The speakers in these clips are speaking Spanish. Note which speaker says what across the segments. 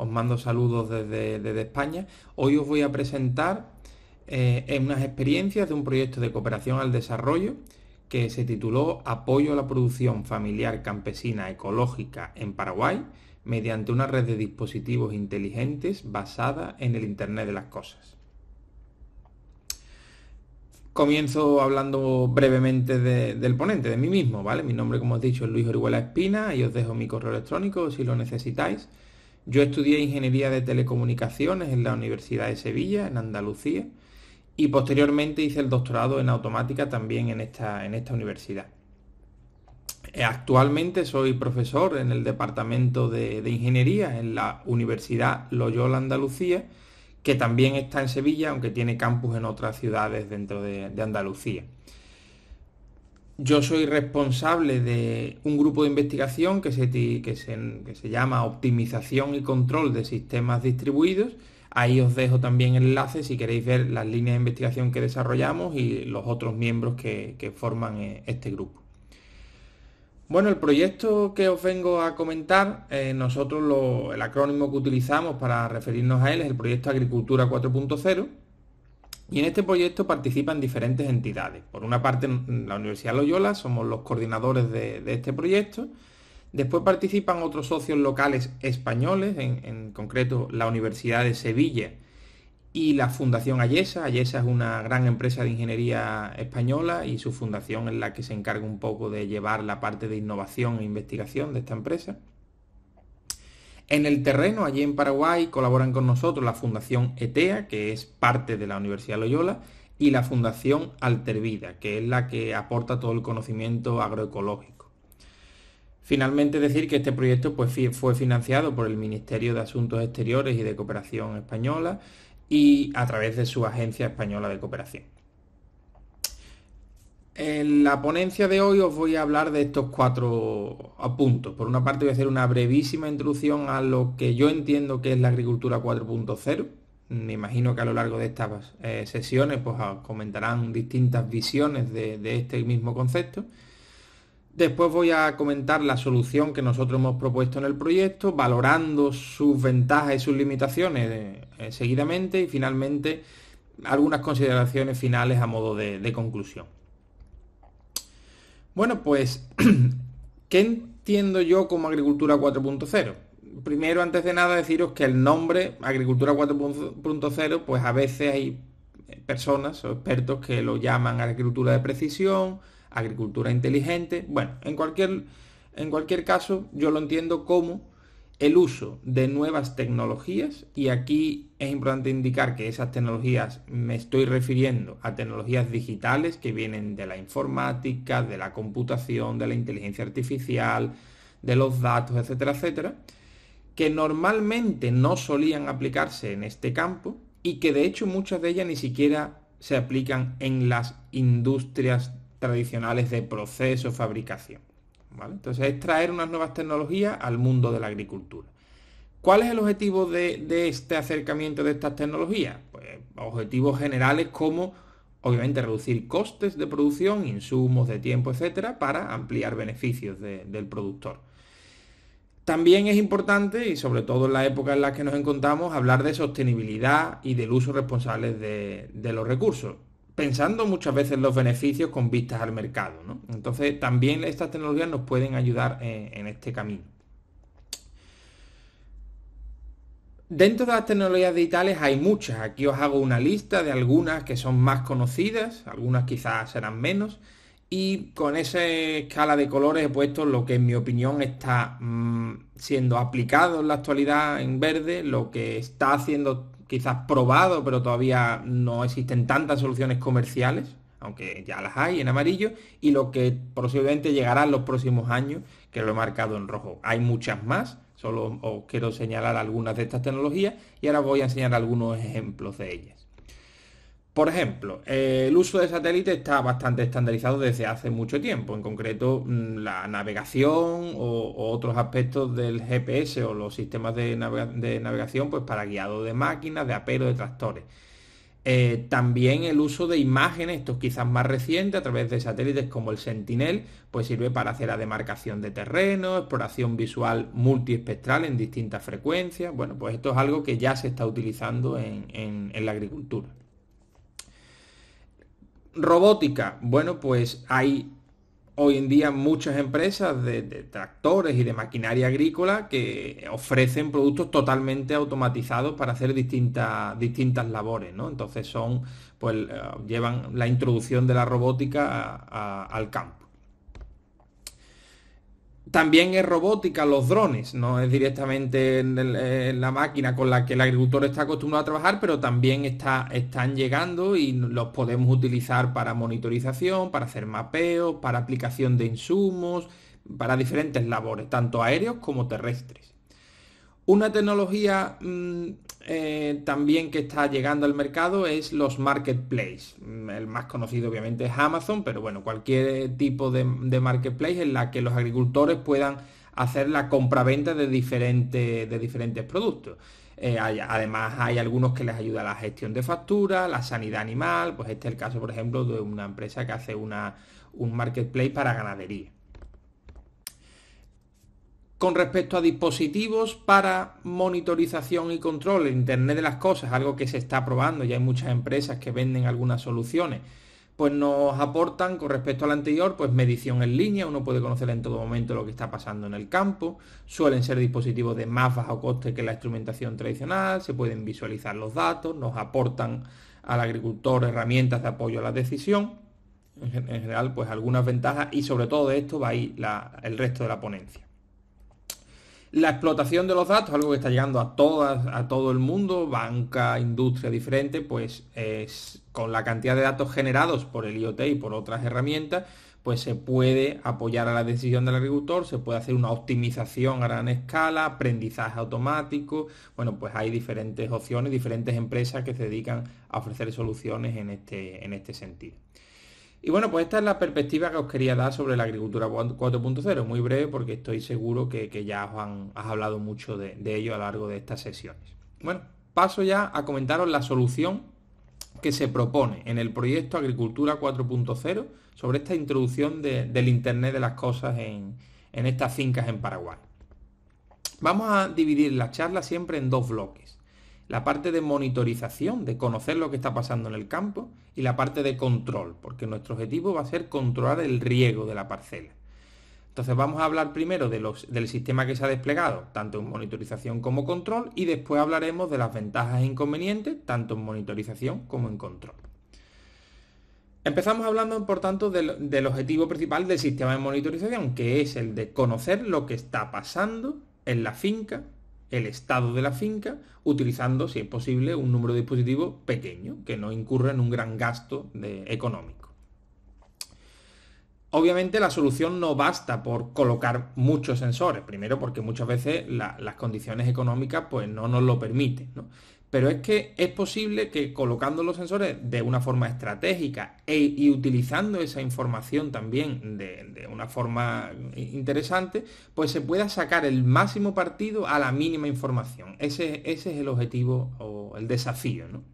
Speaker 1: Os mando saludos desde, España. Hoy os voy a presentar eh, unas experiencias de un proyecto de cooperación al desarrollo que se tituló Apoyo a la producción familiar campesina ecológica en Paraguay mediante una red de dispositivos inteligentes basada en el Internet de las Cosas. Comienzo hablando brevemente del ponente, de mí mismo, ¿vale? Mi nombre, como os he dicho, es Luis Orihuela Espina y os dejo mi correo electrónico si lo necesitáis. Yo estudié ingeniería de telecomunicaciones en la Universidad de Sevilla, en Andalucía, y posteriormente hice el doctorado en automática también en esta, en esta universidad. Eh, actualmente soy profesor en el Departamento de, Ingeniería en la Universidad Loyola Andalucía, que también está en Sevilla, aunque tiene campus en otras ciudades dentro de Andalucía yo soy responsable de un grupo de investigación que se, que, se, llama Optimización y Control de Sistemas Distribuidos. Ahí os dejo también el enlace si queréis ver las líneas de investigación que desarrollamos y los otros miembros que, forman eh, este grupo. Bueno, el proyecto que os vengo a comentar, eh, nosotros el acrónimo que utilizamos para referirnos a él es el proyecto Agricultura 4.0 y en este proyecto participan diferentes entidades. Por una parte, mm, mm, la Universidad Loyola, somos los coordinadores de, este proyecto. Después participan otros socios locales españoles, en, en, concreto la Universidad de Sevilla y la Fundación Ayesa. Ayesa es una gran empresa de ingeniería española y su fundación es la que se encarga un poco de llevar la parte de innovación e investigación de esta empresa. En el terreno, allí en Paraguay, colaboran con nosotros la Fundación ETEA, que es parte de la Universidad Loyola, y la Fundación Altervida, que es la que aporta todo el conocimiento agroecológico. Finalmente decir que este proyecto pues, fue financiado por el Ministerio de Asuntos Exteriores y de Cooperación Española y a través de su Agencia Española de Cooperación. En la ponencia de hoy os voy a hablar de estos cuatro puntos. Por una parte voy a hacer una brevísima introducción a lo que yo entiendo que es la agricultura 4.0. Me imagino que a lo largo de estas eh, sesiones pues, ah, comentarán distintas visiones de, este mismo concepto. Después voy a comentar la solución que nosotros hemos propuesto en el proyecto, valorando sus ventajas y sus limitaciones eh, eh, seguidamente y finalmente algunas consideraciones finales a modo de conclusión. Bueno, pues, ¿qué entiendo yo como agricultura 4.0? Primero, antes de nada, deciros que el nombre agricultura 4.0, pues a veces hay personas o expertos que lo llaman agricultura de precisión, agricultura inteligente. Bueno, en cualquier, en cualquier caso, yo lo entiendo como el uso de nuevas tecnologías y aquí es importante indicar que esas tecnologías me estoy refiriendo a tecnologías digitales que vienen de la informática, de la computación, de la inteligencia artificial, de los datos, etcétera, etcétera, que normalmente no solían aplicarse en este campo y que de hecho muchas de ellas ni siquiera se aplican en las industrias tradicionales de proceso, fabricación. Entonces es traer unas nuevas tecnologías al mundo de la agricultura. ¿Cuál es el objetivo de, este acercamiento de estas tecnologías? Pues objetivos generales como obviamente reducir costes de producción, insumos de tiempo, etcétera, para ampliar beneficios del productor. También es importante, y sobre todo en la época en la que nos encontramos, hablar de sostenibilidad y del uso responsable de los recursos pensando muchas veces los beneficios con vistas al mercado. ¿no? Entonces también estas tecnologías nos pueden ayudar en, este camino. Dentro de las tecnologías digitales hay muchas. Aquí os hago una lista de algunas que son más conocidas, algunas quizás serán menos. Y con esa escala de colores he puesto lo que en mi opinión está mm, siendo aplicado en la actualidad en verde, lo que está haciendo quizás probado, pero todavía no existen tantas soluciones comerciales, aunque ya las hay en amarillo, y lo que posiblemente llegará en los próximos años, que lo he marcado en rojo. Hay muchas más, solo os quiero señalar algunas de estas tecnologías y ahora voy a enseñar algunos ejemplos de ellas. Por ejemplo, el uso de satélites está bastante estandarizado desde hace mucho tiempo, en concreto mm, la navegación o, otros aspectos del GPS o los sistemas de, navegación pues para guiado de máquinas, de apero, de tractores. Eh, también el uso de imágenes, estos quizás más reciente, a través de satélites como el Sentinel, pues sirve para hacer la demarcación de terreno, exploración visual multiespectral en distintas frecuencias. Bueno, pues esto es algo que ya se está utilizando en la agricultura. Robótica. Bueno, pues hay hoy en día muchas empresas de, tractores y de maquinaria agrícola que ofrecen productos totalmente automatizados para hacer distintas, distintas labores, ¿no? Entonces son, pues eh, llevan la introducción de la robótica al campo. También es robótica los drones, no es directamente la máquina con la que el agricultor está acostumbrado a trabajar, pero también está, están llegando y los podemos utilizar para monitorización, para hacer mapeos, para aplicación de insumos, para diferentes labores, tanto aéreos como terrestres. Una tecnología mm, eh, también que está llegando al mercado es los marketplaces. Mm, el más conocido obviamente es Amazon, pero bueno, cualquier tipo de, marketplace en la que los agricultores puedan hacer la compraventa de, diferentes de diferentes productos. Eh, además hay algunos que les ayuda a la gestión de facturas, la sanidad animal, pues este es el caso, por ejemplo, de una empresa que hace una, un marketplace para ganadería con respecto a dispositivos para monitorización y control, el Internet de las Cosas, algo que se está probando, ya hay muchas empresas que venden algunas soluciones, pues nos aportan con respecto al anterior, pues medición en línea, uno puede conocer en todo momento lo que está pasando en el campo, suelen ser dispositivos de más bajo coste que la instrumentación tradicional, se pueden visualizar los datos, nos aportan al agricultor herramientas de apoyo a la decisión, en general pues algunas ventajas y sobre todo de esto va ahí el resto de la ponencia. La explotación de los datos, algo que está llegando a todas, a todo el mundo, banca, industria diferente, pues con la cantidad de datos generados por el IoT y por otras herramientas, pues se puede apoyar a la decisión del agricultor, se puede hacer una optimización a gran escala, aprendizaje automático, bueno, pues hay diferentes opciones, diferentes empresas que se dedican a ofrecer soluciones en este, este sentido. Y bueno, pues esta es la perspectiva que os quería dar sobre la agricultura 4.0, muy breve porque estoy seguro que, ya os has hablado mucho de, ello a lo largo de estas sesiones. Bueno, paso ya a comentaros la solución que se propone en el proyecto Agricultura 4.0 sobre esta introducción del Internet de las Cosas en, en estas fincas en Paraguay. Vamos a dividir la charla siempre en dos bloques la parte de monitorización, de conocer lo que está pasando en el campo y la parte de control, porque nuestro objetivo va a ser controlar el riego de la parcela. Entonces vamos a hablar primero de los, del sistema que se ha desplegado, tanto en monitorización como control, y después hablaremos de las ventajas e inconvenientes, tanto en monitorización como en control. Empezamos hablando, por tanto, del, del objetivo principal del sistema de monitorización, que es el de conocer lo que está pasando en la finca el estado de la finca, utilizando, si es posible, un número de dispositivos pequeño, que no incurra en un gran gasto económico. Obviamente la solución no basta por colocar muchos sensores, primero porque muchas veces las condiciones económicas pues, no nos lo permiten pero es que es posible que colocando los sensores de una forma estratégica e, y utilizando esa información también de, una forma interesante, pues se pueda sacar el máximo partido a la mínima información. Ese, ese es el objetivo o el desafío, ¿no?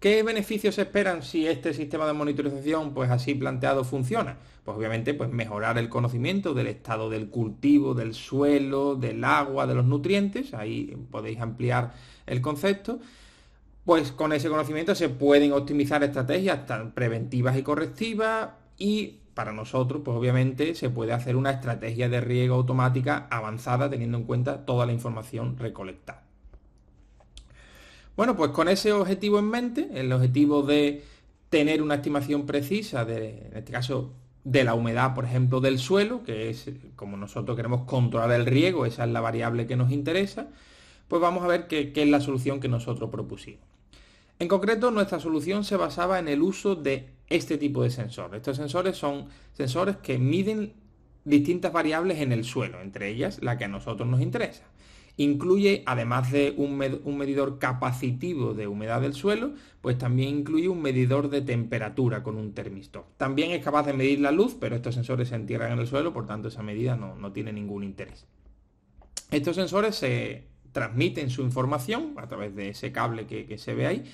Speaker 1: ¿Qué beneficios esperan si este sistema de monitorización, pues así planteado, funciona? Pues obviamente, pues mejorar el conocimiento del estado del cultivo, del suelo, del agua, de los nutrientes, ahí podéis ampliar el concepto. Pues con ese conocimiento se pueden optimizar estrategias tan preventivas y correctivas y para nosotros, pues obviamente se puede hacer una estrategia de riego automática avanzada teniendo en cuenta toda la información recolectada. Bueno, pues con ese objetivo en mente, el objetivo de tener una estimación precisa de, en este caso, de la humedad, por ejemplo, del suelo, que es como nosotros queremos controlar el riego, esa es la variable que nos interesa, pues vamos a ver qué, qué es la solución que nosotros propusimos. En concreto, nuestra solución se basaba en el uso de este tipo de sensores. Estos sensores son sensores que miden distintas variables en el suelo, entre ellas la que a nosotros nos interesa. Incluye, además de un, medidor capacitivo de humedad del suelo, pues también incluye un medidor de temperatura con un termistor. También es capaz de medir la luz, pero estos sensores se entierran en el suelo, por tanto esa medida no, tiene ningún interés. Estos sensores se transmiten su información a través de ese cable que, se ve ahí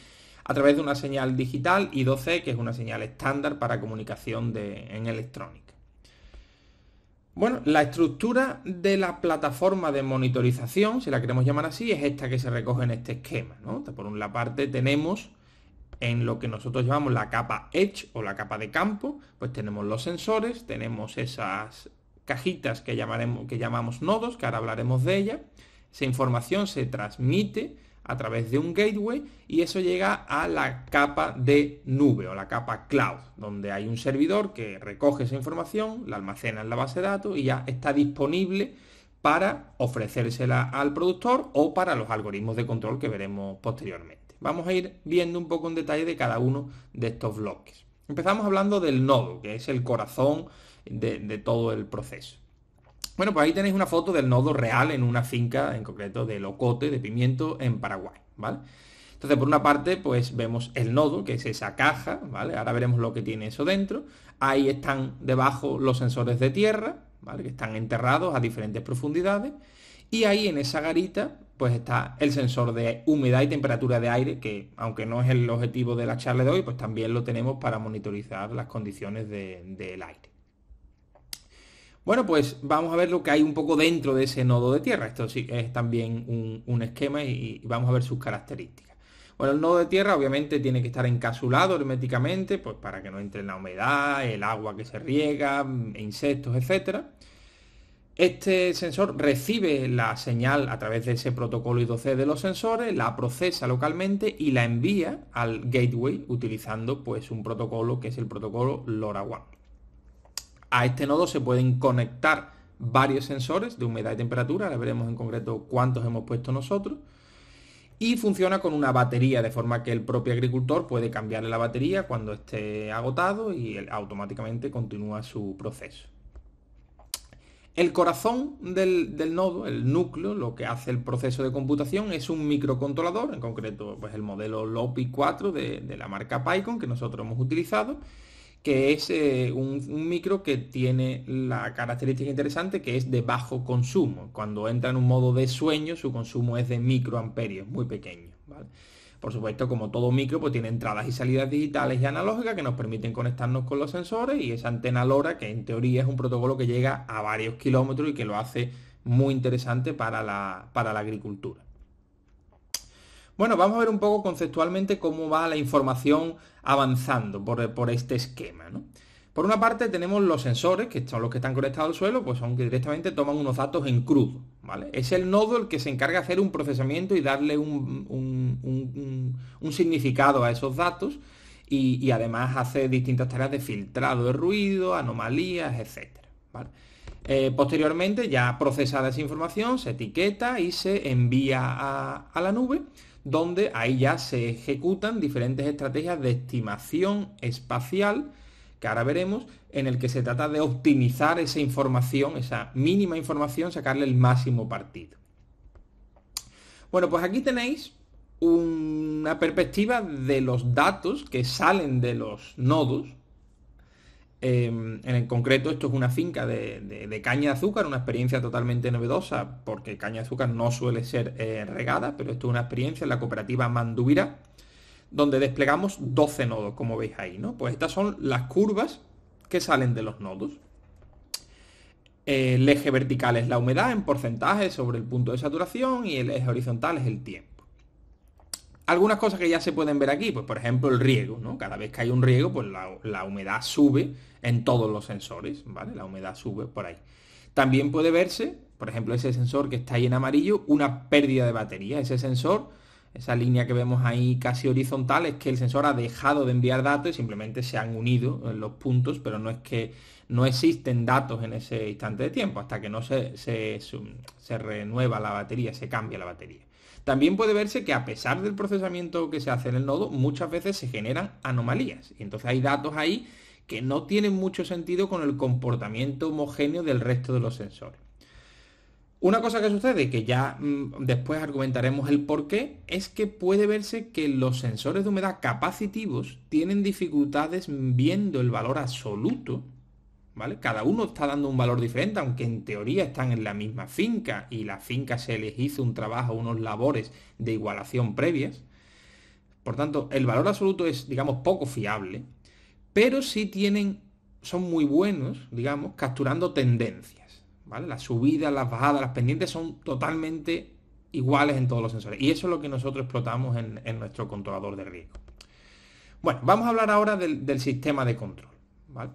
Speaker 1: a través de una señal digital y 12 que es una señal estándar para comunicación de, en electrónica. Bueno, la estructura de la plataforma de monitorización, si la queremos llamar así, es esta que se recoge en este esquema. ¿no? Por una parte tenemos en lo que nosotros llamamos la capa Edge o la capa de campo, pues tenemos los sensores, tenemos esas cajitas que, llamaremos, que llamamos nodos, que ahora hablaremos de ella. Esa información se transmite a través de un gateway y eso llega a la capa de nube o la capa cloud, donde hay un servidor que recoge esa información, la almacena en la base de datos y ya está disponible para ofrecérsela al productor o para los algoritmos de control que veremos posteriormente. Vamos a ir viendo un poco en detalle de cada uno de estos bloques. Empezamos hablando del nodo, que es el corazón de, todo el proceso. Bueno, pues ahí tenéis una foto del nodo real en una finca, en concreto de locote, de pimiento, en Paraguay, ¿vale? Entonces, por una parte, pues vemos el nodo, que es esa caja, ¿vale? Ahora veremos lo que tiene eso dentro. Ahí están debajo los sensores de tierra, ¿vale? Que están enterrados a diferentes profundidades. Y ahí en esa garita, pues está el sensor de humedad y temperatura de aire, que aunque no es el objetivo de la charla de hoy, pues también lo tenemos para monitorizar las condiciones del aire. Bueno, pues vamos a ver lo que hay un poco dentro de ese nodo de tierra. Esto sí es también un, esquema y, vamos a ver sus características. Bueno, el nodo de tierra obviamente tiene que estar encasulado herméticamente, pues para que no entre la humedad, el agua que se riega, mm, insectos, etc. Este sensor recibe la señal a través de ese protocolo I2C de los sensores, la procesa localmente y la envía al gateway utilizando pues un protocolo que es el protocolo LoRaWAN. A este nodo se pueden conectar varios sensores de humedad y temperatura, ahora veremos en concreto cuántos hemos puesto nosotros, y funciona con una batería, de forma que el propio agricultor puede cambiarle la batería cuando esté agotado y automáticamente continúa su proceso. El corazón del, nodo, el núcleo, lo que hace el proceso de computación es un microcontrolador, en concreto pues el modelo LOPI4 de la marca PyCon que nosotros hemos utilizado, que es eh, un, micro que tiene la característica interesante que es de bajo consumo. Cuando entra en un modo de sueño, su consumo es de microamperios, muy pequeño. Por supuesto, como todo micro, pues tiene entradas y salidas digitales y analógicas que nos permiten conectarnos con los sensores y esa antena LoRa, que en teoría es un protocolo que llega a varios kilómetros y que lo hace muy interesante para para la agricultura. Bueno, vamos a ver un poco conceptualmente cómo va la información avanzando por, este esquema. Por una parte tenemos los sensores, que son los que están conectados al suelo, pues son que directamente toman unos datos en crudo. Es el nodo el que se encarga de hacer un procesamiento y darle un, significado a esos datos y, además hace distintas tareas de filtrado de ruido, anomalías, etc. Eh, posteriormente, ya procesada esa información, se etiqueta y se envía a la nube donde ahí ya se ejecutan diferentes estrategias de estimación espacial, que ahora veremos, en el que se trata de optimizar esa información, esa mínima información, sacarle el máximo partido. Bueno, pues aquí tenéis una perspectiva de los datos que salen de los nodos, Em, en el concreto, esto es una finca de, caña de azúcar, una experiencia totalmente novedosa, porque caña de azúcar no suele ser eh, regada, pero esto es una experiencia en la cooperativa Manduira, donde desplegamos 12 nodos, como veis ahí, ¿no? Pues estas son las curvas que salen de los nodos. El eje vertical es la humedad en porcentaje sobre el punto de saturación y el eje horizontal es el tiempo algunas cosas que ya se pueden ver aquí, pues por ejemplo el riego, ¿no? Cada vez que hay un riego, pues la, humedad sube en todos los sensores, ¿vale? La humedad sube por ahí. También puede verse, por ejemplo, ese sensor que está ahí en amarillo, una pérdida de batería. Ese sensor, esa línea que vemos ahí casi horizontal, es que el sensor ha dejado de enviar datos y simplemente se han unido los puntos, pero no es que no existen datos en ese instante de tiempo, hasta que no se, se renueva la batería, se cambia la batería. También puede verse que a pesar del procesamiento que se hace en el nodo, muchas veces se generan anomalías. Y entonces hay datos ahí que no tienen mucho sentido con el comportamiento homogéneo del resto de los sensores. Una cosa que sucede, que ya mm, después argumentaremos el por qué, es que puede verse que los sensores de humedad capacitivos tienen dificultades viendo el valor absoluto ¿vale? Cada uno está dando un valor diferente, aunque en teoría están en la misma finca y la finca se les hizo un trabajo, unos labores de igualación previas. Por tanto, el valor absoluto es, digamos, poco fiable, pero sí tienen, son muy buenos, digamos, capturando tendencias, ¿vale? Las subidas, las bajadas, las pendientes son totalmente iguales en todos los sensores. Y eso es lo que nosotros explotamos en, nuestro controlador de riesgo. Bueno, vamos a hablar ahora del, del sistema de control, ¿vale?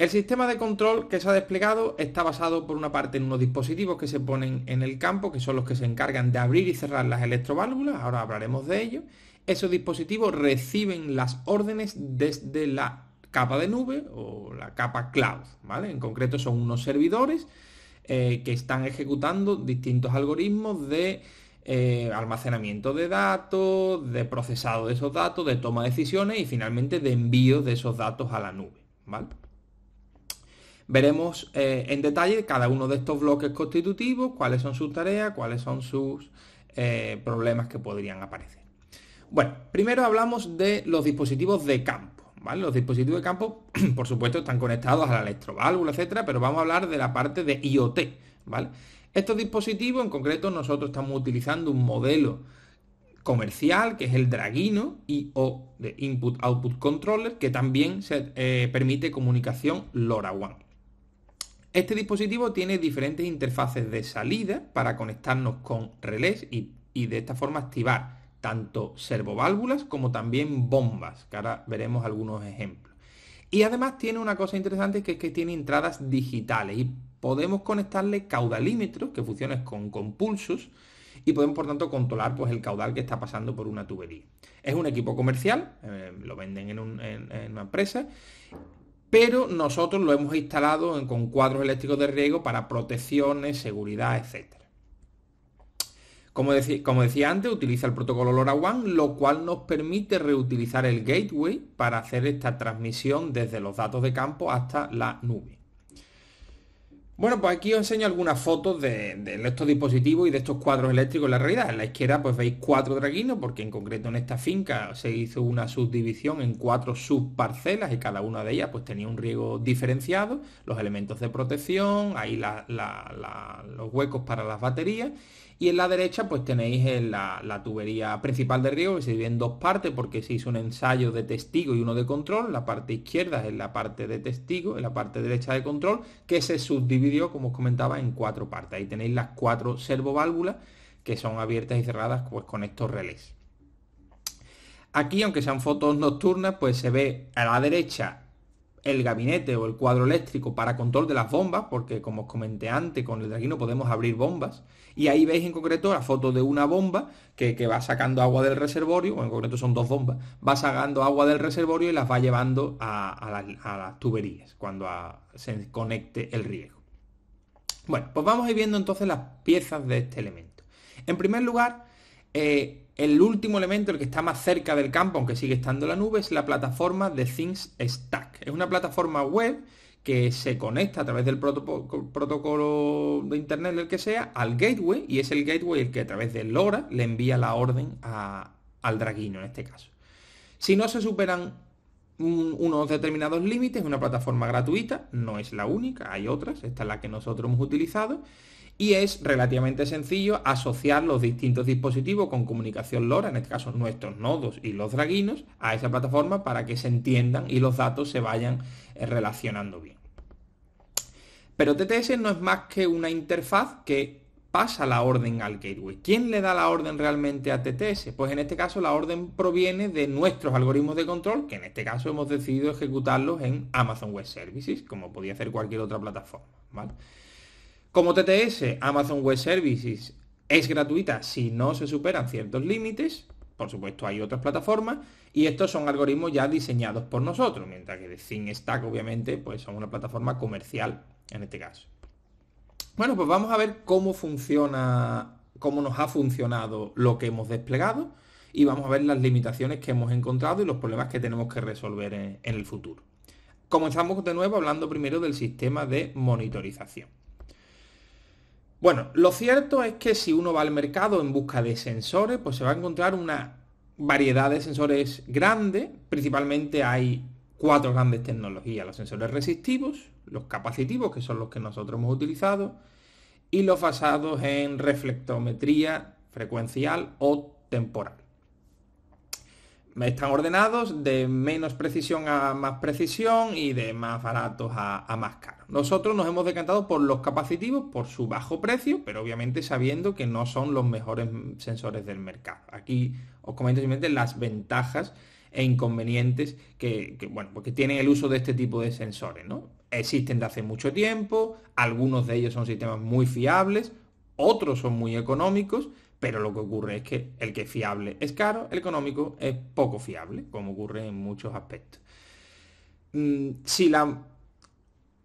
Speaker 1: El sistema de control que se ha desplegado está basado por una parte en unos dispositivos que se ponen en el campo, que son los que se encargan de abrir y cerrar las electroválvulas, ahora hablaremos de ello. Esos dispositivos reciben las órdenes desde la capa de nube o la capa cloud, ¿vale? En concreto son unos servidores eh, que están ejecutando distintos algoritmos de eh, almacenamiento de datos, de procesado de esos datos, de toma de decisiones y finalmente de envío de esos datos a la nube, ¿vale? Veremos eh, en detalle cada uno de estos bloques constitutivos, cuáles son sus tareas, cuáles son sus eh, problemas que podrían aparecer. Bueno, primero hablamos de los dispositivos de campo. Los dispositivos de campo, por supuesto, están conectados a la electroválvula, etcétera, pero vamos a hablar de la parte de IoT. ¿vale? Estos dispositivos, en concreto, nosotros estamos utilizando un modelo comercial, que es el Dragino IO de Input Output Controller, que también se, eh, permite comunicación LoRaWAN. Este dispositivo tiene diferentes interfaces de salida para conectarnos con relés y, de esta forma activar tanto servoválvulas como también bombas, que ahora veremos algunos ejemplos. Y además tiene una cosa interesante que es que tiene entradas digitales y podemos conectarle caudalímetros que funcionan con, compulsos pulsos y podemos por tanto controlar pues, el caudal que está pasando por una tubería. Es un equipo comercial, eh, lo venden en una empresa pero nosotros lo hemos instalado con cuadros eléctricos de riego para protecciones, seguridad, etc. Como, como decía antes, utiliza el protocolo LoRaWAN, lo cual nos permite reutilizar el gateway para hacer esta transmisión desde los datos de campo hasta la nube. Bueno, pues aquí os enseño algunas fotos de, estos dispositivos y de estos cuadros eléctricos en la realidad. En la izquierda pues veis cuatro draguinos, porque en concreto en esta finca se hizo una subdivisión en cuatro subparcelas y cada una de ellas pues tenía un riego diferenciado, los elementos de protección, ahí los huecos para las baterías y en la derecha pues tenéis la, la, tubería principal de riego que se divide en dos partes porque se hizo un ensayo de testigo y uno de control. La parte izquierda es la parte de testigo y la parte derecha de control que se subdividió como os comentaba en cuatro partes. Ahí tenéis las cuatro servoválvulas que son abiertas y cerradas pues con estos relés. Aquí, aunque sean fotos nocturnas, pues se ve a la derecha el gabinete o el cuadro eléctrico para control de las bombas, porque como os comenté antes, con el no podemos abrir bombas. Y ahí veis en concreto la foto de una bomba que, va sacando agua del reservorio, en concreto son dos bombas, va sacando agua del reservorio y las va llevando a, las tuberías cuando se conecte el riego. Bueno, pues vamos a ir viendo entonces las piezas de este elemento. En primer lugar, eh, el último elemento, el que está más cerca del campo, aunque sigue estando la nube, es la plataforma de Things Stack. Es una plataforma web que se conecta a través del protocolo de internet, del que sea, al gateway, y es el gateway el que a través de LoRa le envía la orden al draguino en este caso. Si no se superan unos determinados límites, es una plataforma gratuita, no es la única, hay otras, esta es la que nosotros hemos utilizado, y es relativamente sencillo asociar los distintos dispositivos con comunicación LoRa, en este caso nuestros nodos y los draguinos, a esa plataforma para que se entiendan y los datos se vayan eh, relacionando bien. Pero TTS no es más que una interfaz que pasa la orden al gateway. ¿Quién le da la orden realmente a TTS? Pues en este caso la orden proviene de nuestros algoritmos de control, que en este caso hemos decidido ejecutarlos en Amazon Web Services, como podía hacer cualquier otra plataforma. ¿vale? Como TTS, Amazon Web Services es gratuita si no se superan ciertos límites. Por supuesto, hay otras plataformas y estos son algoritmos ya diseñados por nosotros, mientras que ThinkStack, obviamente, pues son una plataforma comercial en este caso. Bueno, pues vamos a ver cómo funciona, cómo nos ha funcionado lo que hemos desplegado y vamos a ver las limitaciones que hemos encontrado y los problemas que tenemos que resolver en el futuro. Comenzamos de nuevo hablando primero del sistema de monitorización. Bueno, lo cierto es que si uno va al mercado en busca de sensores, pues se va a encontrar una variedad de sensores grande. Principalmente hay cuatro grandes tecnologías, los sensores resistivos, los capacitivos, que son los que nosotros hemos utilizado, y los basados en reflectometría frecuencial o temporal están ordenados de menos precisión a más precisión y de más baratos a, más caros. Nosotros nos hemos decantado por los capacitivos, por su bajo precio, pero obviamente sabiendo que no son los mejores sensores del mercado. Aquí os comento simplemente las ventajas e inconvenientes que, que pues tienen el uso de este tipo de sensores. Existen de hace mucho tiempo, algunos de ellos son sistemas muy fiables, otros son muy económicos, pero lo que ocurre es que el que es fiable es caro, el económico es poco fiable, como ocurre en muchos aspectos. Mm, si la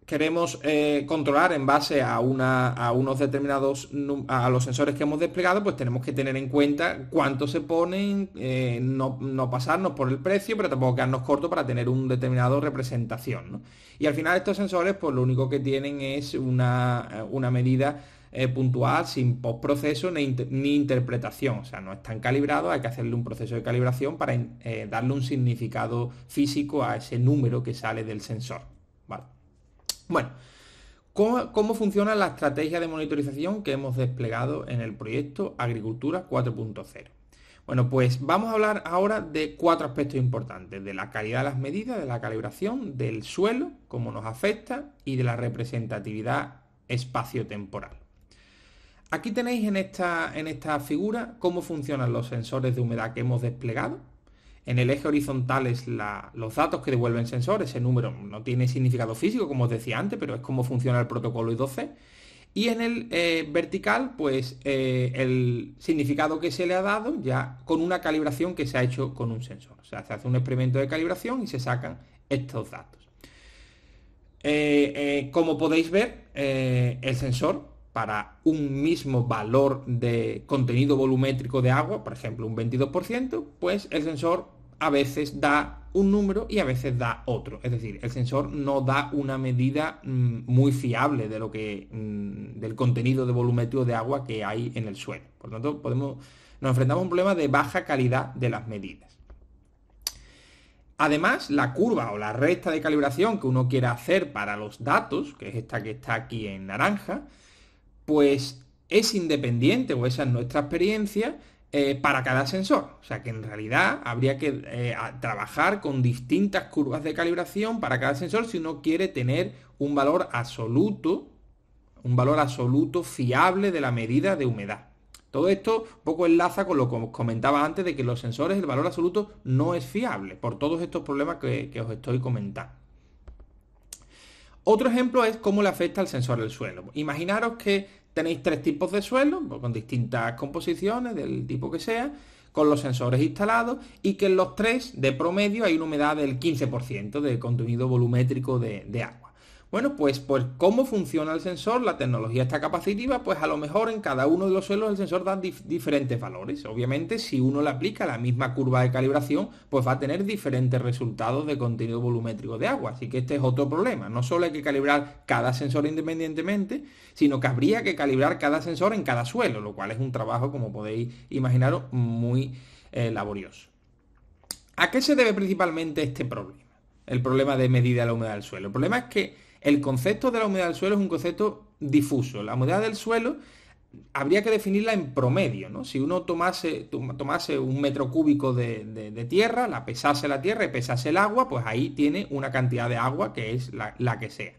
Speaker 1: queremos eh, controlar en base a, unos determinados a los sensores que hemos desplegado, pues tenemos que tener en cuenta cuánto se ponen, eh, no, pasarnos por el precio, pero tampoco quedarnos corto para tener un determinado representación. Y al final estos sensores, pues lo único que tienen es una, una medida eh, puntual sin postproceso ni, ni, interpretación. O sea, no están calibrados, hay que hacerle un proceso de calibración para eh, darle un significado físico a ese número que sale del sensor. ¿Vale? Bueno, ¿cómo, ¿cómo funciona la estrategia de monitorización que hemos desplegado en el proyecto Agricultura 4.0? Bueno, pues vamos a hablar ahora de cuatro aspectos importantes, de la calidad de las medidas, de la calibración, del suelo, como nos afecta y de la representatividad espacio-temporal Aquí tenéis en esta, en esta figura cómo funcionan los sensores de humedad que hemos desplegado. En el eje horizontal es los datos que devuelven el sensor, ese número no tiene significado físico, como os decía antes, pero es cómo funciona el protocolo I2C. Y en el eh, vertical, pues eh, el significado que se le ha dado ya con una calibración que se ha hecho con un sensor. O sea, se hace un experimento de calibración y se sacan estos datos. Eh, como podéis ver, el sensor para un mismo valor de contenido volumétrico de agua, por ejemplo un 22%, pues el sensor a veces da un número y a veces da otro. Es decir, el sensor no da una medida mm, muy fiable de lo que, mm, del contenido de volumétrico de agua que hay en el suelo. Por lo tanto, nos enfrentamos a un problema de baja calidad de las medidas. Además, la curva o la recta de calibración que uno quiera hacer para los datos, que es esta que está aquí en naranja, pues es independiente, o esa es nuestra experiencia, eh, para cada sensor. O sea que en realidad habría que eh, trabajar con distintas curvas de calibración para cada sensor si uno quiere tener un valor absoluto, un valor absoluto fiable de la medida de humedad. Todo esto poco enlaza con lo que os comentaba antes de que los sensores, el valor absoluto no es fiable por todos estos problemas que os estoy comentando. Otro ejemplo es cómo le afecta al sensor del suelo. Imaginaros que tenéis tres tipos de suelo, pues, con distintas composiciones, del tipo que sea, con los sensores instalados y que en los tres, de promedio, hay una humedad del 15% de contenido volumétrico de agua. Bueno, pues por cómo funciona el sensor, la tecnología está capacitiva, pues a lo mejor en cada uno de los suelos el sensor da diferentes valores. Obviamente, si uno le aplica la misma curva de calibración, pues va a tener diferentes resultados de contenido volumétrico de agua. Así que este es otro problema. No solo hay que calibrar cada sensor independientemente, sino que habría que calibrar cada sensor en cada suelo, lo cual es un trabajo, como podéis imaginaros, muy eh, laborioso. ¿A qué se debe principalmente este problema? El problema de medida de la humedad del suelo. El problema es que el concepto de la humedad del suelo es un concepto difuso. La humedad del suelo habría que definirla en promedio, Si uno tomase, un metro cúbico de, tierra, la pesase la tierra y pesase el agua, pues ahí tiene una cantidad de agua que es la que sea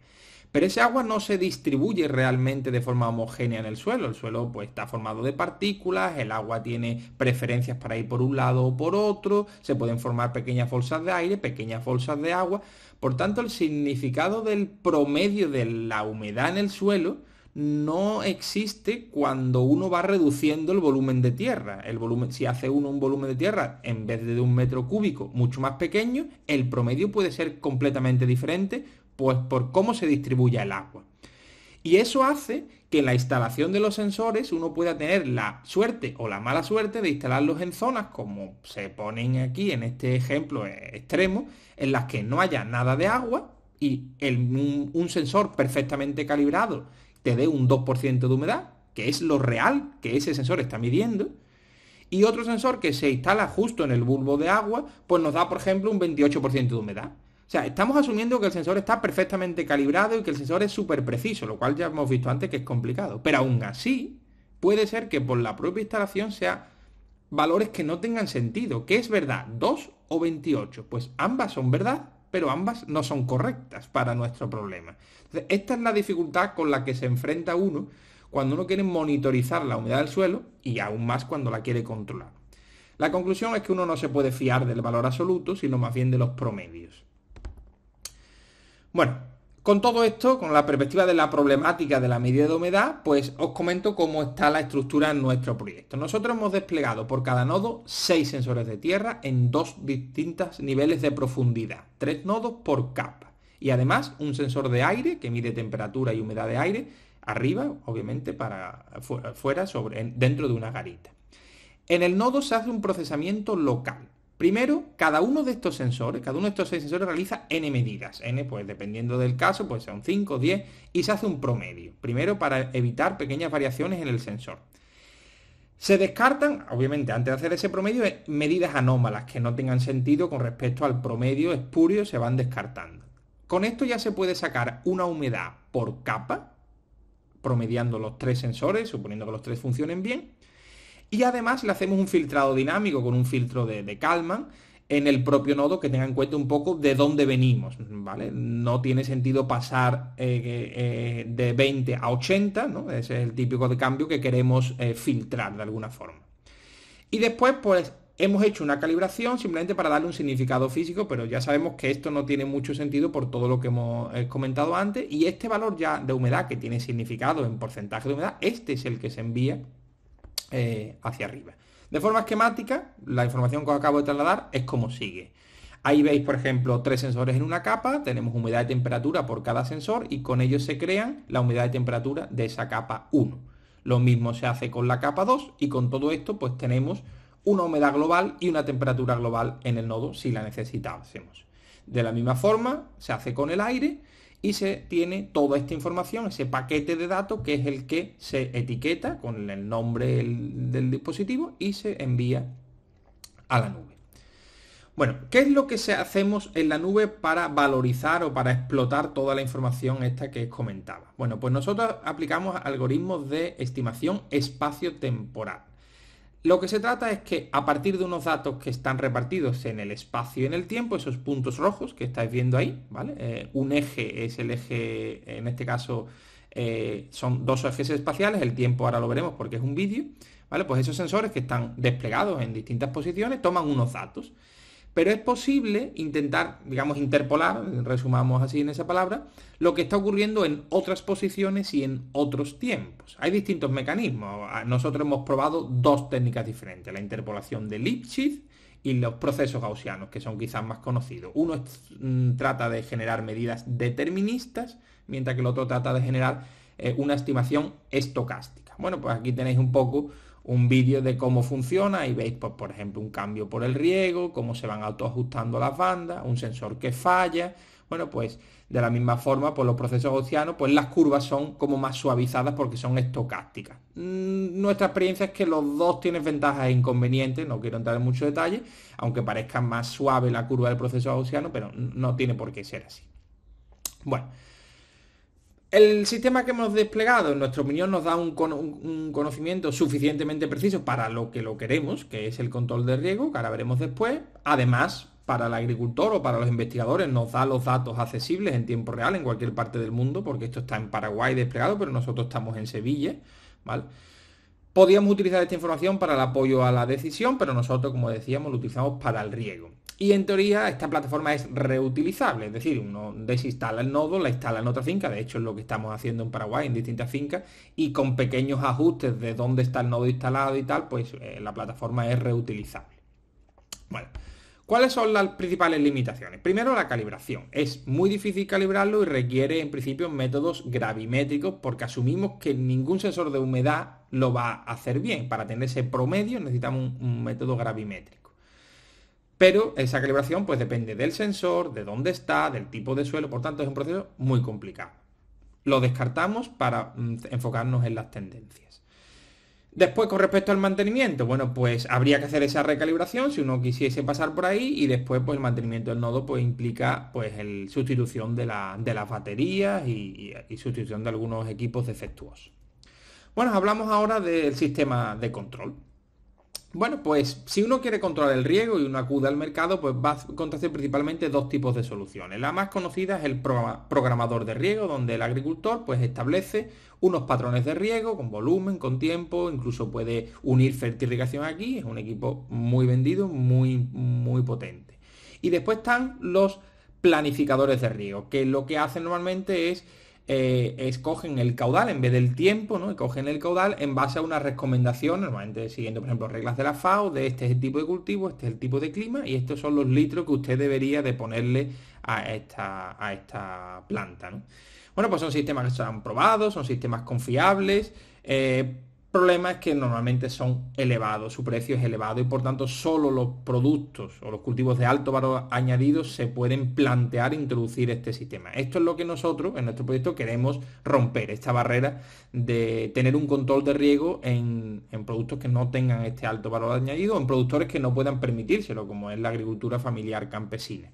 Speaker 1: pero ese agua no se distribuye realmente de forma homogénea en el suelo. El suelo pues, está formado de partículas, el agua tiene preferencias para ir por un lado o por otro, se pueden formar pequeñas bolsas de aire, pequeñas bolsas de agua. Por tanto, el significado del promedio de la humedad en el suelo no existe cuando uno va reduciendo el volumen de tierra. El volumen, si hace uno un volumen de tierra en vez de un metro cúbico mucho más pequeño, el promedio puede ser completamente diferente pues por cómo se distribuye el agua. Y eso hace que en la instalación de los sensores uno pueda tener la suerte o la mala suerte de instalarlos en zonas como se ponen aquí en este ejemplo e- extremo, en las que no haya nada de agua y el, un, sensor perfectamente calibrado te dé un 2% de humedad, que es lo real que ese sensor está midiendo, y otro sensor que se instala justo en el bulbo de agua, pues nos da, por ejemplo, un 28% de humedad. O sea, estamos asumiendo que el sensor está perfectamente calibrado y que el sensor es súper preciso, lo cual ya hemos visto antes que es complicado. Pero aún así, puede ser que por la propia instalación sea valores que no tengan sentido. ¿Qué es verdad? ¿2 o 28? Pues ambas son verdad, pero ambas no son correctas para nuestro problema. esta es la dificultad con la que se enfrenta uno cuando uno quiere monitorizar la humedad del suelo y aún más cuando la quiere controlar. La conclusión es que uno no se puede fiar del valor absoluto, sino más bien de los promedios. Bueno, con todo esto, con la perspectiva de la problemática de la medida de humedad, pues os comento cómo está la estructura en nuestro proyecto. Nosotros hemos desplegado por cada nodo seis sensores de tierra en dos distintos niveles de profundidad, tres nodos por capa. Y además un sensor de aire que mide temperatura y humedad de aire arriba, obviamente, para fuera, dentro de una garita. En el nodo se hace un procesamiento local Primero, cada uno de estos sensores, cada uno de estos sensores realiza n medidas. n, pues dependiendo del caso, pues un 5, 10, y se hace un promedio. Primero, para evitar pequeñas variaciones en el sensor. Se descartan, obviamente, antes de hacer ese promedio, eh, medidas anómalas que no tengan sentido con respecto al promedio espurio, se van descartando. Con esto ya se puede sacar una humedad por capa, promediando los tres sensores, suponiendo que los tres funcionen bien, y además le hacemos un filtrado dinámico con un filtro de, Kalman en el propio nodo que tenga en cuenta un poco de dónde venimos, ¿vale? No tiene sentido pasar eh, eh, de 20 a 80, ¿no? Ese es el típico de cambio que queremos eh, filtrar de alguna forma. Y después, pues, hemos hecho una calibración simplemente para darle un significado físico, pero ya sabemos que esto no tiene mucho sentido por todo lo que hemos comentado antes, y este valor ya de humedad que tiene significado en porcentaje de humedad, este es el que se envía eh, hacia arriba. De forma esquemática, la información que os acabo de trasladar es como sigue. Ahí veis, por ejemplo, tres sensores en una capa, tenemos humedad y temperatura por cada sensor y con ellos se crean la humedad y temperatura de esa capa 1. Lo mismo se hace con la capa 2 y con todo esto pues tenemos una humedad global y una temperatura global en el nodo si la necesitásemos. De la misma forma se hace con el aire y se tiene toda esta información, ese paquete de datos que es el que se etiqueta con el nombre del, dispositivo y se envía a la nube. Bueno, ¿qué es lo que hacemos en la nube para valorizar o para explotar toda la información esta que comentaba? Bueno, pues nosotros aplicamos algoritmos de estimación espacio-temporal. Lo que se trata es que a partir de unos datos que están repartidos en el espacio y en el tiempo, esos puntos rojos que estáis viendo ahí, ¿vale? Eh, un eje es el eje, en este caso eh, son dos ejes espaciales, el tiempo ahora lo veremos porque es un vídeo, ¿vale? Pues esos sensores que están desplegados en distintas posiciones toman unos datos pero es posible intentar, digamos, interpolar, resumamos así en esa palabra, lo que está ocurriendo en otras posiciones y en otros tiempos. Hay distintos mecanismos. Ah, nosotros hemos probado dos técnicas diferentes, la interpolación de Lipschitz y los procesos gaussianos, que son quizás más conocidos. Uno mm, trata de generar medidas deterministas, mientras que el otro trata de generar eh, una estimación estocástica. Bueno, pues aquí tenéis un poco un vídeo de cómo funciona y veis, pues, por ejemplo, un cambio por el riego, cómo se van autoajustando las bandas, un sensor que falla. Bueno, pues de la misma forma, por pues, los procesos oceanos, pues las curvas son como más suavizadas porque son estocásticas. Mm, nuestra experiencia es que los dos tienen ventajas e inconvenientes, no quiero entrar en mucho detalle, aunque parezca más suave la curva del proceso oceano, pero no tiene por qué ser así. Bueno, el sistema que hemos desplegado, en nuestra opinión, nos da un, conocimiento suficientemente preciso para lo que lo queremos, que es el control de riego, que ahora veremos después. Además, para el agricultor o para los investigadores nos da los datos accesibles en tiempo real en cualquier parte del mundo, porque esto está en Paraguay desplegado, pero nosotros estamos en Sevilla, Podíamos utilizar esta información para el apoyo a la decisión, pero nosotros, como decíamos, lo utilizamos para el riego. Y en teoría esta plataforma es reutilizable, es decir, uno desinstala el nodo, la instala en otra finca, de hecho es lo que estamos haciendo en Paraguay, en distintas fincas, y con pequeños ajustes de dónde está el nodo instalado y tal, pues eh, la plataforma es reutilizable. Bueno, ¿cuáles son las principales limitaciones? Primero, la calibración. Es muy difícil calibrarlo y requiere en principio métodos gravimétricos porque asumimos que ningún sensor de humedad lo va a hacer bien. Para tener ese promedio necesitamos un método gravimétrico. Pero esa calibración pues depende del sensor, de dónde está, del tipo de suelo, por tanto es un proceso muy complicado. Lo descartamos para mm, enfocarnos en las tendencias. Después, con respecto al mantenimiento, bueno, pues habría que hacer esa recalibración si uno quisiese pasar por ahí y después, pues el mantenimiento del nodo pues implica pues el sustitución de, las baterías y, y sustitución de algunos equipos defectuosos. Bueno, hablamos ahora del sistema de control. Bueno, pues si uno quiere controlar el riego y uno acude al mercado, pues va a encontrarse principalmente dos tipos de soluciones. La más conocida es el programador de riego, donde el agricultor pues establece unos patrones de riego con volumen, con tiempo, incluso puede unir fertilización aquí, es un equipo muy vendido, muy, muy potente. Y después están los planificadores de riego, que lo que hacen normalmente es eh, escogen el caudal en vez del tiempo, ¿no? Escogen el caudal en base a una recomendación, normalmente siguiendo, por ejemplo, reglas de la FAO, de este tipo de cultivo, este es el tipo de clima y estos son los litros que usted debería de ponerle a esta, a esta planta, Bueno, pues son sistemas que se han probado, son sistemas confiables, eh, problema es que normalmente son elevados, su precio es elevado y por tanto solo los productos o los cultivos de alto valor añadido se pueden plantear introducir este sistema. Esto es lo que nosotros en nuestro proyecto queremos romper, esta barrera de tener un control de riego en, productos que no tengan este alto valor añadido en productores que no puedan permitírselo, como es la agricultura familiar campesina.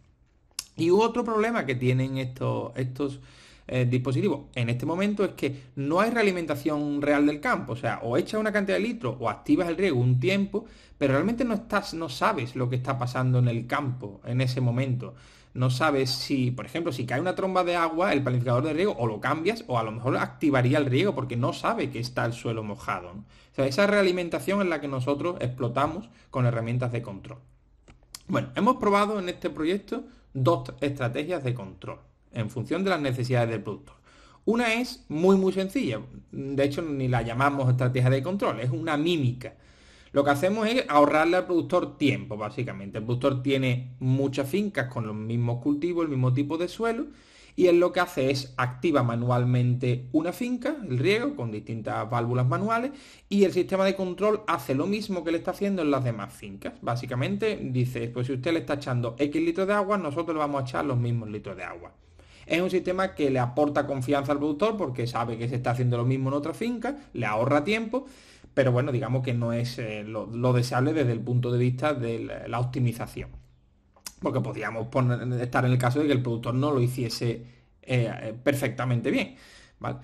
Speaker 1: Y otro problema que tienen estos, estos eh, dispositivo. en este momento es que no hay realimentación real del campo. O sea, o echas una cantidad de litros o activas el riego un tiempo, pero realmente no, estás, no sabes lo que está pasando en el campo en ese momento. No sabes si, por ejemplo, si cae una tromba de agua, el planificador de riego o lo cambias o a lo mejor activaría el riego porque no sabe que está el suelo mojado. O sea, esa realimentación es la que nosotros explotamos con herramientas de control. Bueno, hemos probado en este proyecto dos estrategias de control en función de las necesidades del productor. Una es muy muy sencilla, de hecho ni la llamamos estrategia de control, es una mímica. Lo que hacemos es ahorrarle al productor tiempo, básicamente. El productor tiene muchas fincas con los mismos cultivos, el mismo tipo de suelo, y él lo que hace es activa manualmente una finca, el riego, con distintas válvulas manuales, y el sistema de control hace lo mismo que le está haciendo en las demás fincas. Básicamente dice, pues si usted le está echando X litros de agua, nosotros le vamos a echar los mismos litros de agua. Es un sistema que le aporta confianza al productor porque sabe que se está haciendo lo mismo en otra finca, le ahorra tiempo, pero bueno, digamos que no es eh, lo, deseable desde el punto de vista de la, optimización. Porque podríamos estar en el caso de que el productor no lo hiciese eh, eh, perfectamente bien. ¿vale?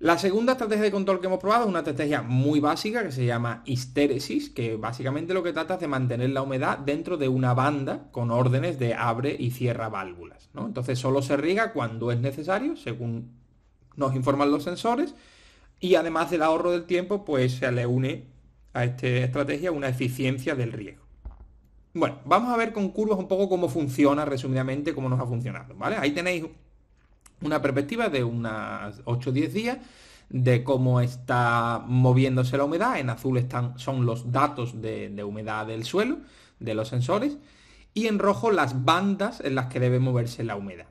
Speaker 1: La segunda estrategia de control que hemos probado es una estrategia muy básica que se llama histéresis, que básicamente lo que trata es de mantener la humedad dentro de una banda con órdenes de abre y cierra válvulas. Entonces solo se riega cuando es necesario, según nos informan los sensores, y además del ahorro del tiempo, pues se le une a esta estrategia una eficiencia del riego. Bueno, vamos a ver con curvas un poco cómo funciona resumidamente, cómo nos ha funcionado. ¿vale? Ahí tenéis una perspectiva de unas 8 o 10 días de cómo está moviéndose la humedad. En azul están, son los datos de humedad del suelo, de los sensores, y en rojo las bandas en las que debe moverse la humedad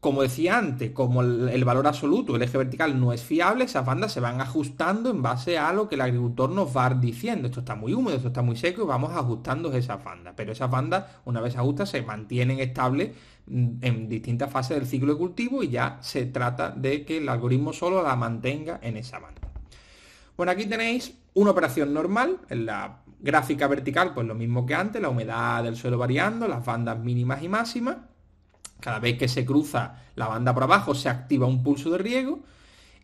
Speaker 1: como decía antes, como el, valor absoluto, el eje vertical no es fiable, esas bandas se van ajustando en base a lo que el agricultor nos va diciendo. Esto está muy húmedo, esto está muy seco y vamos ajustando esas bandas. Pero esas bandas, una vez ajustadas, se mantienen estables mm, en distintas fases del ciclo de cultivo y ya se trata de que el algoritmo solo la mantenga en esa banda. Bueno, aquí tenéis una operación normal, en la gráfica vertical, pues lo mismo que antes, la humedad del suelo variando, las bandas mínimas y máximas. Cada vez que se cruza la banda por abajo se activa un pulso de riego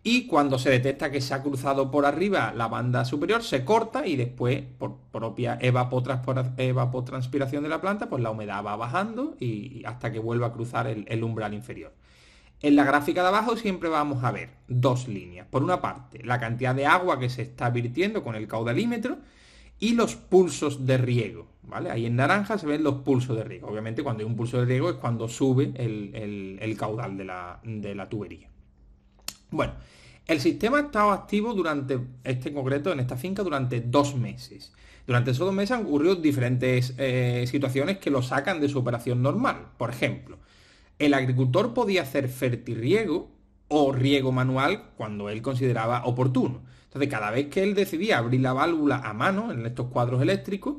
Speaker 1: y cuando se detecta que se ha cruzado por arriba la banda superior se corta y después por propia evapotranspiración de la planta pues la humedad va bajando y hasta que vuelva a cruzar el, umbral inferior. En la gráfica de abajo siempre vamos a ver dos líneas. Por una parte, la cantidad de agua que se está virtiendo con el caudalímetro y los pulsos de riego. Ahí en naranja se ven los pulsos de riego. Obviamente cuando hay un pulso de riego es cuando sube el, caudal de la, tubería. Bueno, el sistema ha estado activo durante, este concreto, en esta finca, durante dos meses. Durante esos dos meses han ocurrido diferentes eh, situaciones que lo sacan de su operación normal. Por ejemplo, el agricultor podía hacer fertirriego o riego manual cuando él consideraba oportuno. Entonces, cada vez que él decidía abrir la válvula a mano en estos cuadros eléctricos,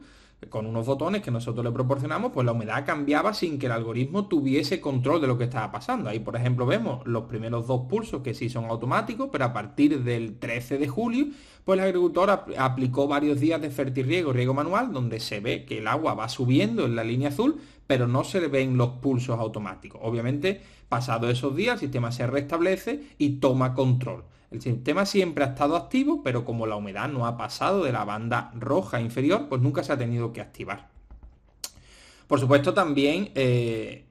Speaker 1: con unos botones que nosotros le proporcionamos, pues la humedad cambiaba sin que el algoritmo tuviese control de lo que estaba pasando. Ahí, por ejemplo, vemos los primeros dos pulsos que sí son automáticos, pero a partir del 13 de julio, pues el agricultor aplicó varios días de fertirriego, riego manual, donde se ve que el agua va subiendo en la línea azul, pero no se ven los pulsos automáticos. Obviamente, pasado esos días, el sistema se restablece y toma control. El sistema siempre ha estado activo, pero como la humedad no ha pasado de la banda roja inferior, pues nunca se ha tenido que activar. Por supuesto, también eh,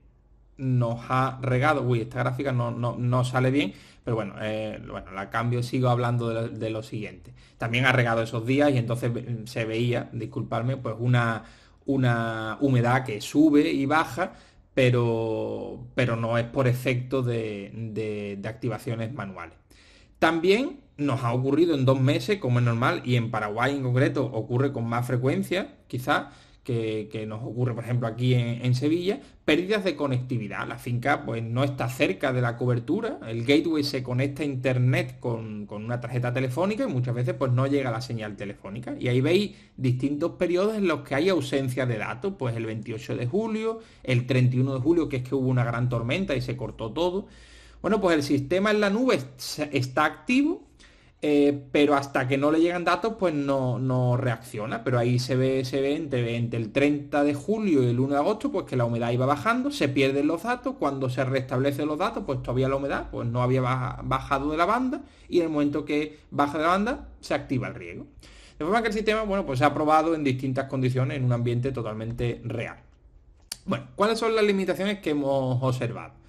Speaker 1: nos ha regado. Uy, esta gráfica no, no, sale bien, pero bueno, eh, la cambio sigo hablando de lo, siguiente. También ha regado esos días y entonces se veía, disculparme, pues una, una humedad que sube y baja, pero, pero no es por efecto de activaciones manuales. También nos ha ocurrido en dos meses, como es normal, y en Paraguay en concreto ocurre con más frecuencia, quizás, que, nos ocurre, por ejemplo, aquí en, Sevilla, pérdidas de conectividad. La finca pues, no está cerca de la cobertura, el gateway se conecta a internet con, una tarjeta telefónica y muchas veces pues, no llega la señal telefónica. Y ahí veis distintos periodos en los que hay ausencia de datos, pues el 28 de julio, el 31 de julio, que es que hubo una gran tormenta y se cortó todo. Bueno, pues el sistema en la nube está activo, eh, pero hasta que no le llegan datos, pues no, reacciona. Pero ahí se ve, se ve entre, el 30 de julio y el 1 de agosto, pues que la humedad iba bajando, se pierden los datos, cuando se restablecen los datos, pues todavía la humedad pues no había bajado de la banda, y en el momento que baja de la banda, se activa el riego. De forma que el sistema, bueno, pues se ha probado en distintas condiciones, en un ambiente totalmente real. Bueno, ¿cuáles son las limitaciones que hemos observado?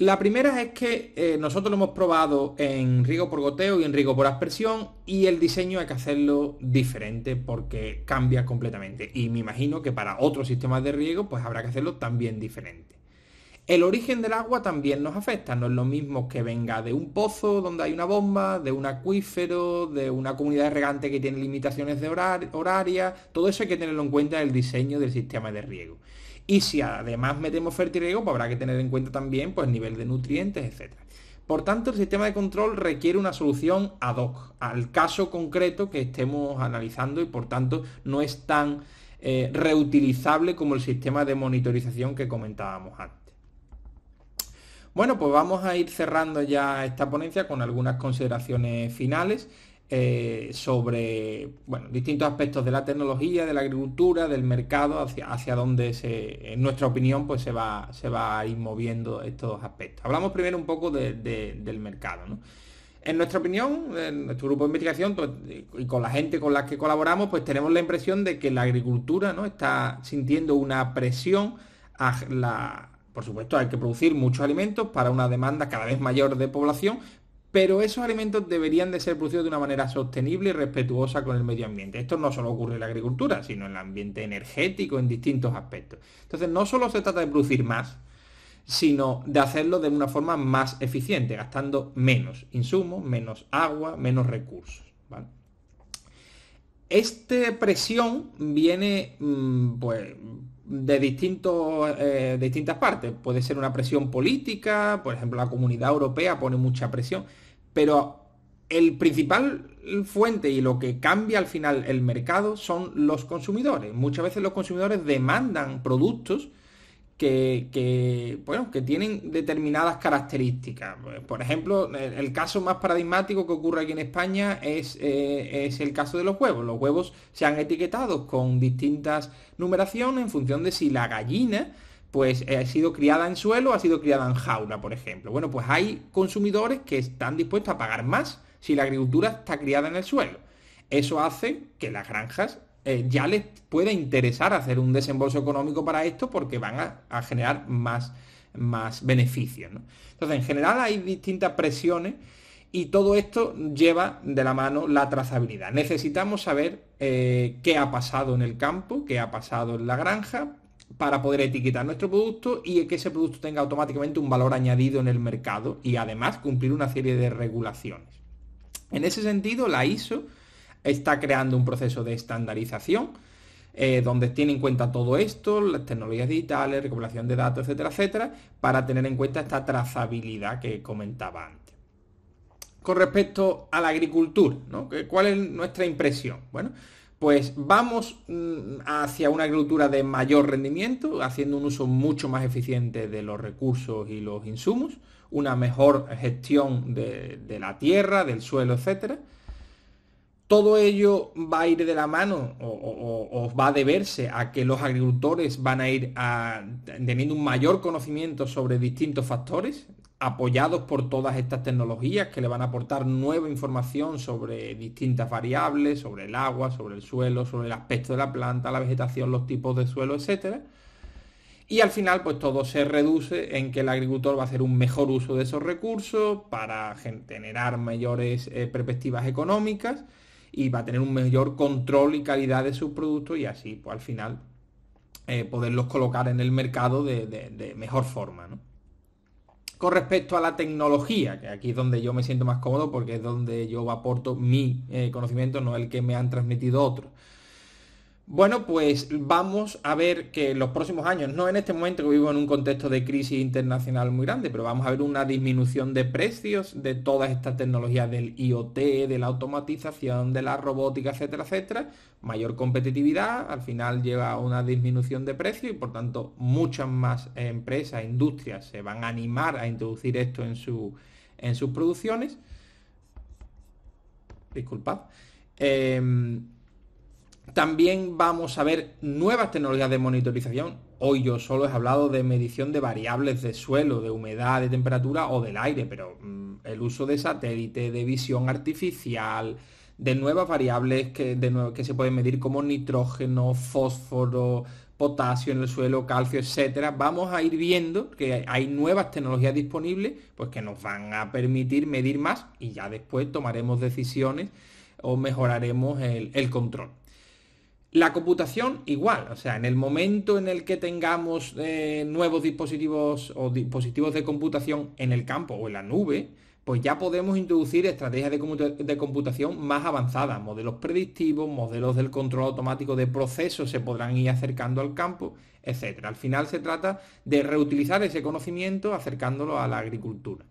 Speaker 1: La primera es que eh, nosotros lo hemos probado en riego por goteo y en riego por aspersión y el diseño hay que hacerlo diferente porque cambia completamente y me imagino que para otros sistemas de riego pues habrá que hacerlo también diferente. El origen del agua también nos afecta, no es lo mismo que venga de un pozo donde hay una bomba, de un acuífero, de una comunidad regante que tiene limitaciones de horario, horaria, todo eso hay que tenerlo en cuenta en el diseño del sistema de riego. Y si además metemos fertirriego, pues habrá que tener en cuenta también pues, nivel de nutrientes, etc. Por tanto, el sistema de control requiere una solución ad hoc, al caso concreto que estemos analizando y por tanto no es tan eh, reutilizable como el sistema de monitorización que comentábamos antes. Bueno, pues vamos a ir cerrando ya esta ponencia con algunas consideraciones finales eh, sobre bueno, distintos aspectos de la tecnología, de la agricultura, del mercado, hacia, hacia dónde se, en nuestra opinión, pues se va, se va a ir moviendo estos aspectos. Hablamos primero un poco del mercado. En nuestra opinión, en nuestro grupo de investigación pues, y con la gente con la que colaboramos, pues tenemos la impresión de que la agricultura ¿no? está sintiendo una presión a la, por supuesto, hay que producir muchos alimentos para una demanda cada vez mayor de población, pero esos alimentos deberían de ser producidos de una manera sostenible y respetuosa con el medio ambiente. Esto no solo ocurre en la agricultura, sino en el ambiente energético, en distintos aspectos. Entonces, no solo se trata de producir más, sino de hacerlo de una forma más eficiente, gastando menos insumos, menos agua, menos recursos. Esta presión viene mm, pues, de distintos, eh, distintas partes. Puede ser una presión política, por ejemplo, la comunidad europea pone mucha presión, pero el principal fuente y lo que cambia al final el mercado son los consumidores. Muchas veces los consumidores demandan productos que, bueno, que tienen determinadas características. Por ejemplo, el, caso más paradigmático que ocurre aquí en España es, eh, es el caso de los huevos. Los huevos se han etiquetado con distintas numeraciones en función de si la gallina pues eh, ha sido criada en suelo, ha sido criada en jaula, por ejemplo. Bueno, pues hay consumidores que están dispuestos a pagar más si la agricultura está criada en el suelo. Eso hace que las granjas eh, ya les puede interesar hacer un desembolso económico para esto porque van a, generar más, más beneficios. Entonces, en general hay distintas presiones y todo esto lleva de la mano la trazabilidad. Necesitamos saber eh, qué ha pasado en el campo, qué ha pasado en la granja, para poder etiquetar nuestro producto y que ese producto tenga automáticamente un valor añadido en el mercado y además cumplir una serie de regulaciones. En ese sentido, la ISO está creando un proceso de estandarización eh, donde tiene en cuenta todo esto, las tecnologías digitales, recopilación de datos, etcétera, etcétera, para tener en cuenta esta trazabilidad que comentaba antes. Con respecto a la agricultura, ¿cuál es nuestra impresión? Bueno, pues vamos mm, hacia una agricultura de mayor rendimiento, haciendo un uso mucho más eficiente de los recursos y los insumos, una mejor gestión de la tierra, del suelo, etcétera. Todo ello va a ir de la mano o, va a deberse a que los agricultores van a ir teniendo un mayor conocimiento sobre distintos factores, apoyados por todas estas tecnologías que le van a aportar nueva información sobre distintas variables, sobre el agua, sobre el suelo, sobre el aspecto de la planta, la vegetación, los tipos de suelo, etc. Y al final, pues todo se reduce en que el agricultor va a hacer un mejor uso de esos recursos para generar mayores eh, perspectivas económicas y va a tener un mayor control y calidad de sus productos y así, pues al final, eh, poderlos colocar en el mercado de, mejor forma. Con respecto a la tecnología, que aquí es donde yo me siento más cómodo porque es donde yo aporto mi eh, conocimiento, no el que me han transmitido otros. Bueno, pues vamos a ver que en los próximos años, no en este momento que vivo en un contexto de crisis internacional muy grande, pero vamos a ver una disminución de precios de todas estas tecnologías del IoT, de la automatización, de la robótica, etcétera, etcétera. Mayor competitividad, al final lleva a una disminución de precios y por tanto muchas más empresas, industrias se van a animar a introducir esto en, en sus producciones. Disculpad. Em, también vamos a ver nuevas tecnologías de monitorización. Hoy yo solo he hablado de medición de variables de suelo, de humedad, de temperatura o del aire, pero mm, el uso de satélite, de visión artificial, de nuevas variables que, se pueden medir como nitrógeno, fósforo, potasio en el suelo, calcio, etcétera, vamos a ir viendo que hay nuevas tecnologías disponibles, pues que nos van a permitir medir más y ya después tomaremos decisiones o mejoraremos el control. La computación igual, o sea, en el momento en el que tengamos eh, nuevos dispositivos o dispositivos de computación en el campo o en la nube, pues ya podemos introducir estrategias de, computación más avanzadas, modelos predictivos, modelos del control automático de procesos se podrán ir acercando al campo, etc. Al final se trata de reutilizar ese conocimiento acercándolo a la agricultura.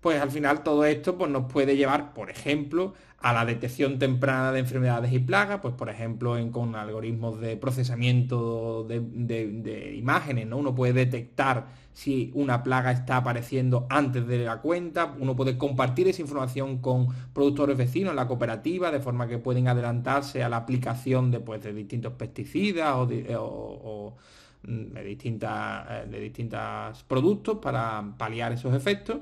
Speaker 1: Pues al final todo esto pues, nos puede llevar, por ejemplo, a la detección temprana de enfermedades y plagas, pues por ejemplo con algoritmos de procesamiento de, imágenes, ¿no? Uno puede detectar si una plaga está apareciendo antes de la cuenta, uno puede compartir esa información con productores vecinos, la cooperativa, de forma que pueden adelantarse a la aplicación de, pues, de distintos pesticidas o, eh, mm, de, eh, de distintos productos para paliar esos efectos.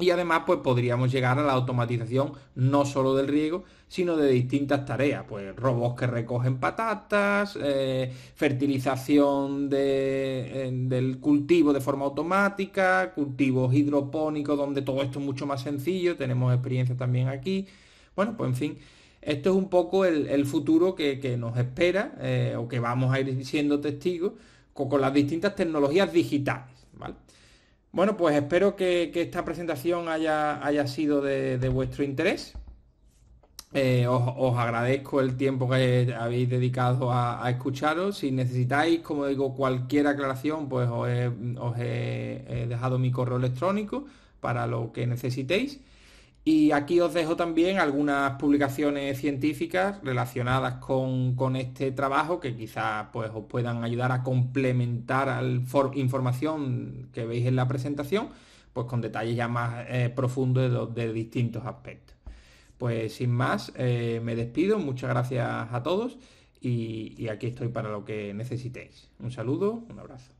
Speaker 1: Y además, pues podríamos llegar a la automatización no solo del riego, sino de distintas tareas. Pues robots que recogen patatas, eh, fertilización eh, del cultivo de forma automática, cultivos hidropónicos, donde todo esto es mucho más sencillo. Tenemos experiencia también aquí. Bueno, pues en fin, esto es un poco el, futuro que, nos espera eh, o que vamos a ir siendo testigos con las distintas tecnologías digitales. Bueno, pues espero que, esta presentación haya, sido de, vuestro interés. Eh, os, agradezco el tiempo que habéis dedicado a, escucharos. Si necesitáis, como digo, cualquier aclaración, pues os he dejado mi correo electrónico para lo que necesitéis. Y aquí os dejo también algunas publicaciones científicas relacionadas con, este trabajo que quizás pues, os puedan ayudar a complementar al información que veis en la presentación, pues con detalles ya más eh, profundos de, distintos aspectos. Pues sin más, eh, me despido, muchas gracias a todos y aquí estoy para lo que necesitéis. Un saludo, un abrazo.